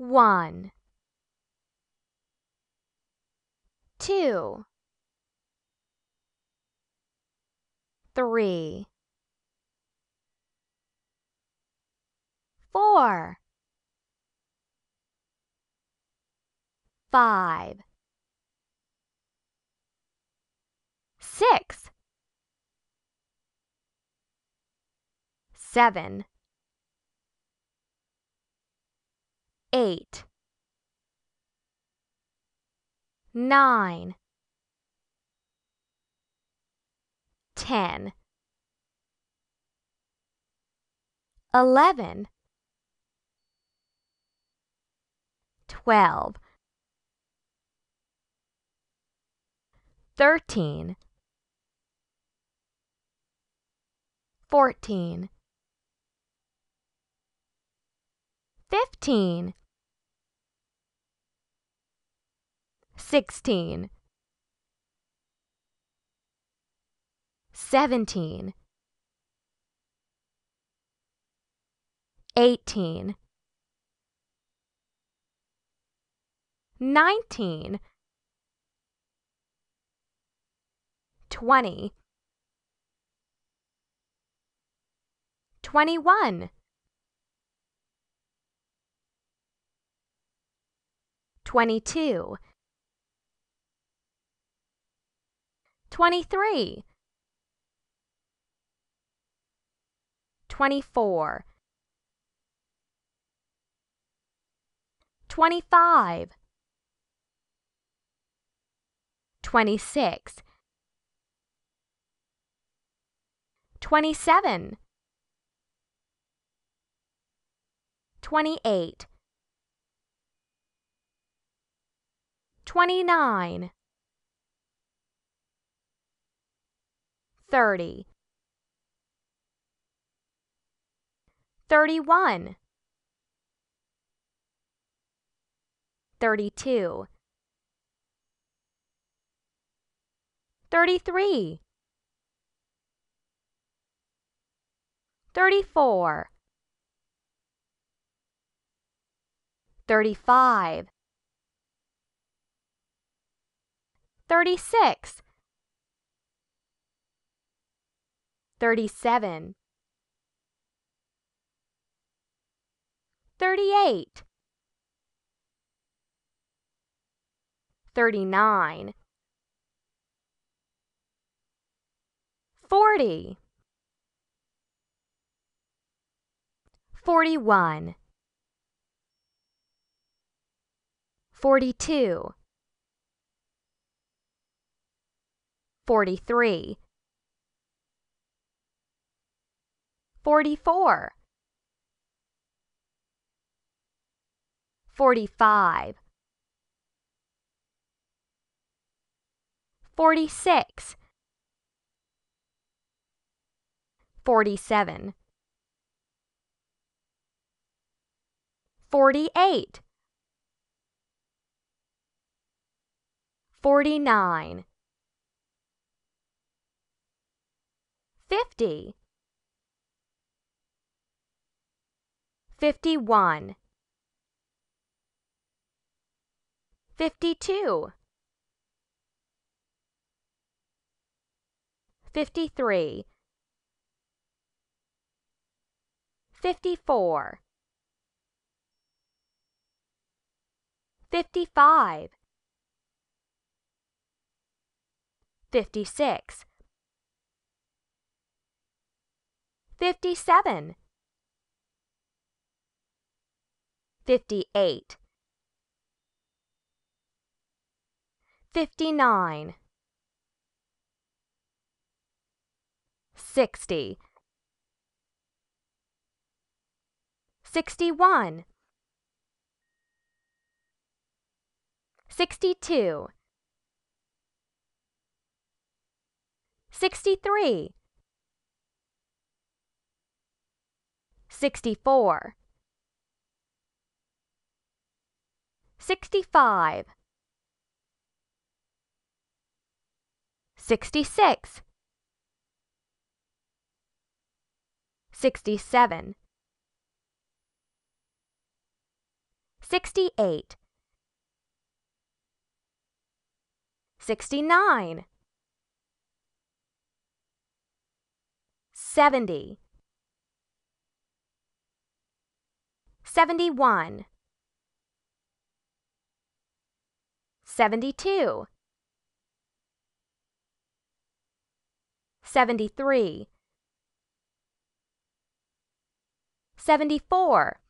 one, two, three, four, five, six, seven. eight, nine, ten, twelve, thirteen, fourteen, fifteen. 15 Sixteen, seventeen, eighteen, nineteen, twenty, twenty-one, twenty-two. 22. 23 24 25 26 27 28 29 thirty. Thirty-one. Thirty-two. Thirty-three. Thirty-four. Thirty-five. Thirty-six. 37 38 39 40 41 42 43 44 45 46 47 48 49 50 51 52 53 54 55 56 57 Fifty-eight. Fifty-nine. Sixty. Sixty-one. Sixty-two. Sixty-three. 64. 65 66 67 68 69 70 71 72 73 74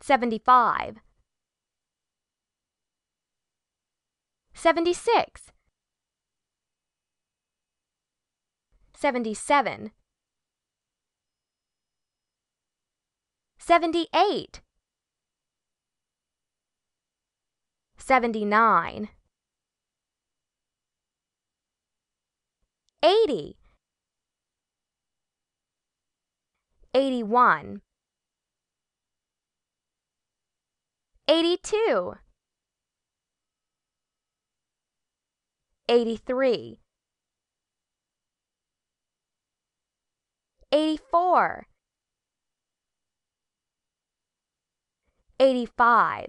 75 76 77 78 79. 80. 81. 82. 83. 84. 85.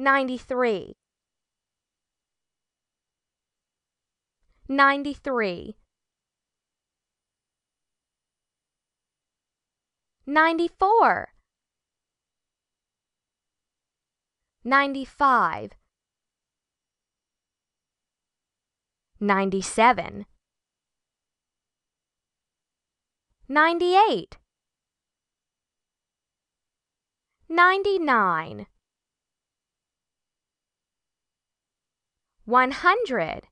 93 93 94 95 97 98 99 100